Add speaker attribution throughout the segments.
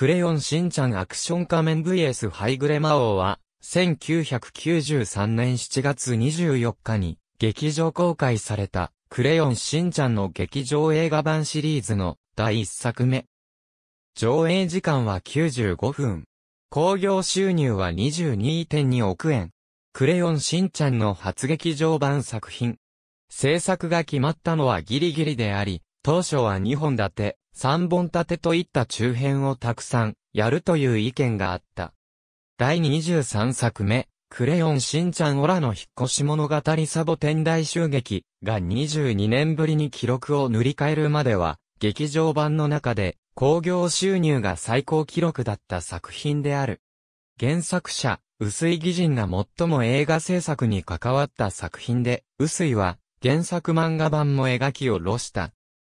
Speaker 1: クレヨンしんちゃんアクション仮面 VS ハイグレ魔王は、1993年7月24日に、劇場公開された、クレヨンしんちゃんの劇場映画版シリーズの第1作目。上映時間は95分。興行収入は22.2億円。クレヨンしんちゃんの初劇場版作品。制作が決まったのはギリギリであり、当初は2本立て、三本立てといった中編をたくさんやるという意見があった。第23作目、クレヨンしんちゃんオラの引っ越し物語サボ天大襲撃が22年ぶりに記録を塗り替えるまでは、劇場版の中で興行収入が最高記録だった作品である。原作者、薄井義人が最も映画制作に関わった作品で、薄井は原作漫画版も描き下露した。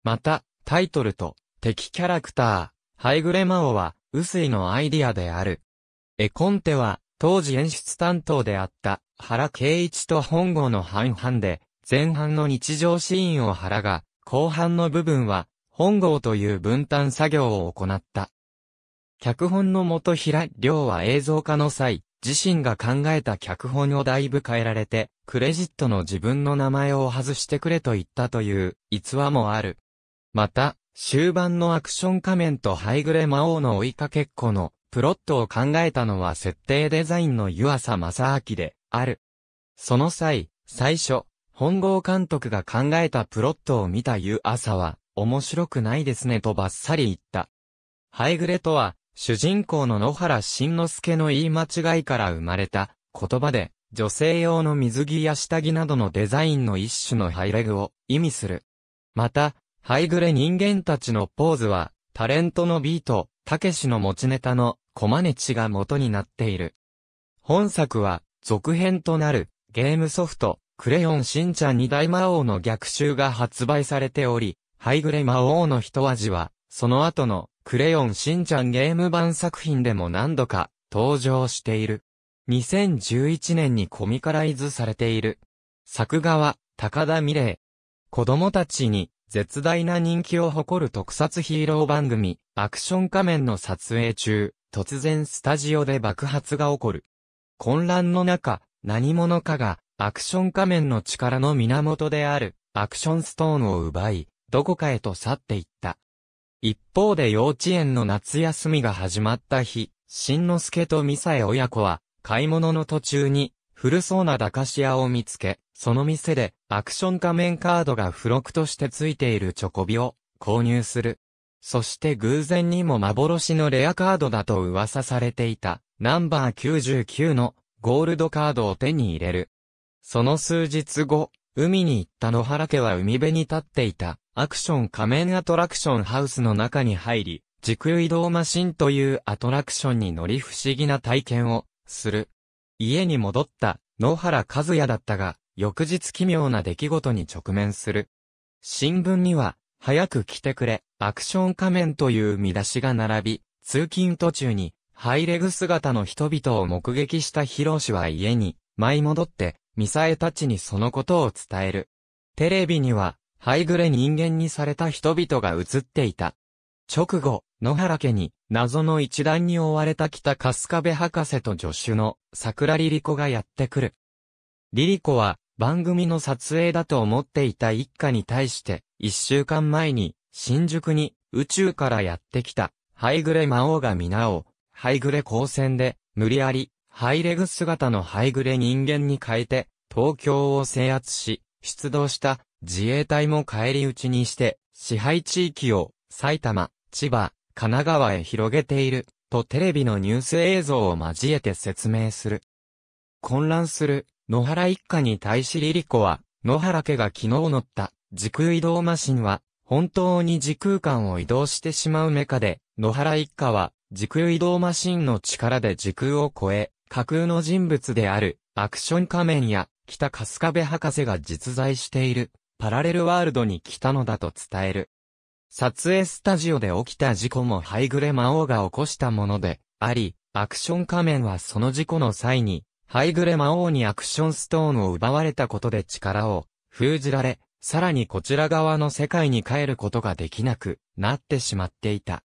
Speaker 1: また、タイトルと敵キャラクター、ハイグレマオは、薄いのアイディアである。絵コンテは、当時演出担当であった、原圭一と本郷の半々で、前半の日常シーンを原が、後半の部分は、本郷という分担作業を行った。脚本の元平良は映像化の際、自身が考えた脚本をだいぶ変えられて、クレジットの自分の名前を外してくれと言ったという逸話もある。また、終盤のアクション仮面とハイグレ魔王の追いかけっこのプロットを考えたのは設定デザインの湯浅正明である。その際、最初、本郷監督が考えたプロットを見た湯浅は、面白くないですねとばっさり言った。ハイグレとは、主人公の野原慎之介の言い間違いから生まれた言葉で、女性用の水着や下着などのデザインの一種のハイレグを意味する。また、ハイグレ人間たちのポーズは、タレントのビート、たけしの持ちネタの、コマネチが元になっている。本作は、続編となる、ゲームソフト、クレヨンしんちゃん二大魔王の逆襲が発売されており、ハイグレ魔王の一味は、その後の、クレヨンしんちゃんゲーム版作品でも何度か、登場している。2011年にコミカライズされている。作画は、高田美玲。子供たちに、絶大な人気を誇る特撮ヒーロー番組、アクション仮面の撮影中、突然スタジオで爆発が起こる。混乱の中、何者かが、アクション仮面の力の源である、アクションストーンを奪い、どこかへと去っていった。一方で幼稚園の夏休みが始まった日、しんのすけとみさえ親子は、買い物の途中に、古そうな駄菓子屋を見つけ、その店で、アクション仮面カードが付録として付いているチョコビを購入する。そして偶然にも幻のレアカードだと噂されていたナンバー99のゴールドカードを手に入れる。その数日後、海に行った野原家は海辺に立っていたアクション仮面アトラクションハウスの中に入り、時空移動マシンというアトラクションに乗り不思議な体験をする。家に戻った野原和也だったが、翌日奇妙な出来事に直面する。新聞には、早く来てくれ、アクション仮面という見出しが並び、通勤途中に、ハイレグ姿の人々を目撃したヒロシは家に、舞い戻って、ミサエたちにそのことを伝える。テレビには、ハイグレ人間にされた人々が映っていた。直後、野原家に、謎の一団に追われた北春日部博士と助手の桜リリコがやってくる。リリコは、番組の撮影だと思っていた一家に対して、一週間前に、新宿に、宇宙からやってきた、ハイグレ魔王が皆を、ハイグレ光線で、無理やり、ハイレグ姿のハイグレ人間に変えて、東京を制圧し、出動した自衛隊も返り討ちにして、支配地域を埼玉、千葉、神奈川へ広げている、とテレビのニュース映像を交えて説明する。混乱する野原一家に対しリリコは、野原家が昨日乗った時空移動マシンは、本当に時空間を移動してしまうメカで、野原一家は、時空移動マシンの力で時空を超え、架空の人物である、アクション仮面や、北春日部博士が実在している、パラレルワールドに来たのだと伝える。撮影スタジオで起きた事故もハイグレ魔王が起こしたもので、あり、アクション仮面はその事故の際に、ハイグレ魔王にアクションストーンを奪われたことで力を封じられ、さらにこちら側の世界に帰ることができなくなってしまっていた。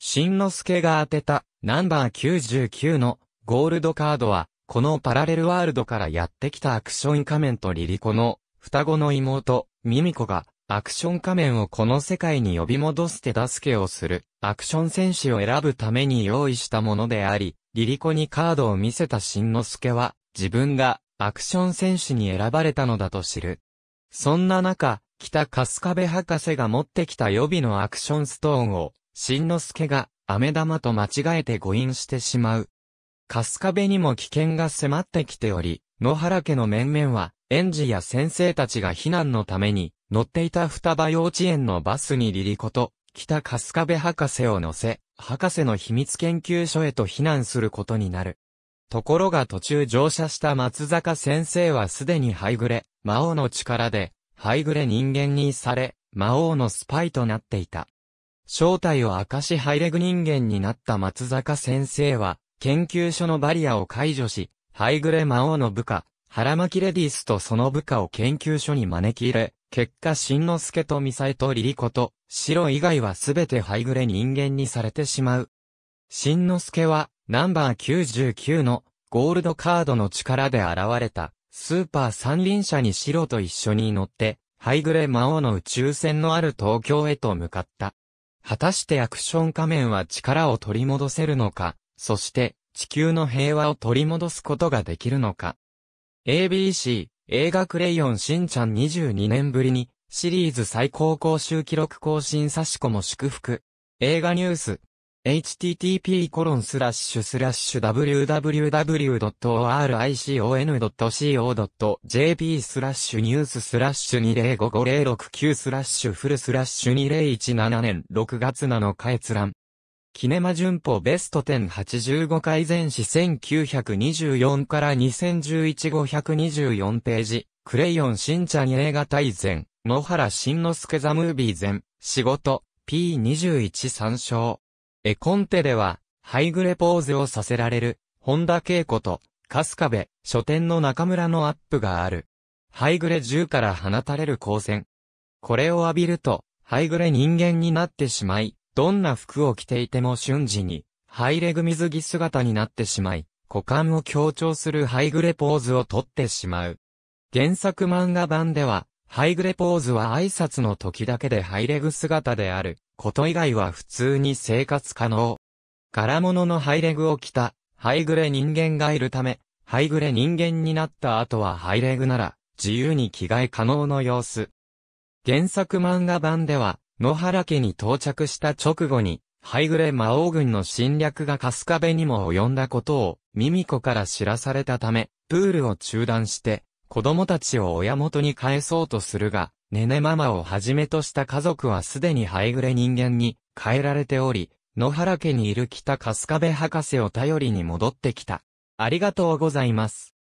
Speaker 1: 新之助が当てたナンバー99のゴールドカードは、このパラレルワールドからやってきたアクション仮面とリリコの双子の妹、ミミコがアクション仮面をこの世界に呼び戻す手助けをするアクション戦士を選ぶために用意したものであり、リリコにカードを見せた新之助は、自分がアクション選手に選ばれたのだと知る。そんな中、北春日部博士が持ってきた予備のアクションストーンを、新之助が飴玉と間違えて誤飲してしまう。春日部にも危険が迫ってきており、野原家の面々は、園児や先生たちが避難のために、乗っていた双葉幼稚園のバスにリリコと、北春日部博士を乗せ、博士の秘密研究所へと避難することになる。ところが途中乗車した松坂先生はすでにハイグレ、魔王の力で、ハイグレ人間にされ、魔王のスパイとなっていた。正体を明かしハイレグ人間になった松坂先生は、研究所のバリアを解除し、ハイグレ魔王の部下、腹巻レディスとその部下を研究所に招き入れ、結果、新之助とミサイとリリコと、シロ以外はすべてハイグレ人間にされてしまう。新之助は、ナンバー99の、ゴールドカードの力で現れた、スーパー三輪車にシロと一緒に乗って、ハイグレ魔王の宇宙船のある東京へと向かった。果たしてアクション仮面は力を取り戻せるのか、そして地球の平和を取り戻すことができるのか。ABC 映画クレヨンしんちゃん22年ぶりに、シリーズ最高公衆記録更新差し子も祝福。映画ニュース。http://www.oricon.co.jp スラッシュニューススラッシュ205569スラッシュフルスラッシュ2017年6月7日閲覧。キネマ旬報ベスト1085回前史1924から2011524ページ、クレヨンしんちゃん映画大全、野原新之助ザムービー全、仕事、P21 参照。絵コンテでは、ハイグレポーズをさせられる、本田恵子と、春日部、書店の中村のアップがある。ハイグレ銃から放たれる光線。これを浴びると、ハイグレ人間になってしまい、どんな服を着ていても瞬時に、ハイレグ水着姿になってしまい、股間を強調するハイグレポーズをとってしまう。原作漫画版では、ハイグレポーズは挨拶の時だけでハイレグ姿である、こと以外は普通に生活可能。柄物のハイレグを着た、ハイグレ人間がいるため、ハイグレ人間になった後はハイレグなら、自由に着替え可能の様子。原作漫画版では、野原家に到着した直後に、ハイグレ魔王軍の侵略が春日部にも及んだことを、ミミコから知らされたため、プールを中断して、子供たちを親元に返そうとするが、ネネママをはじめとした家族はすでにハイグレ人間に変えられており、野原家にいる北春日部博士を頼りに戻ってきた。ありがとうございます。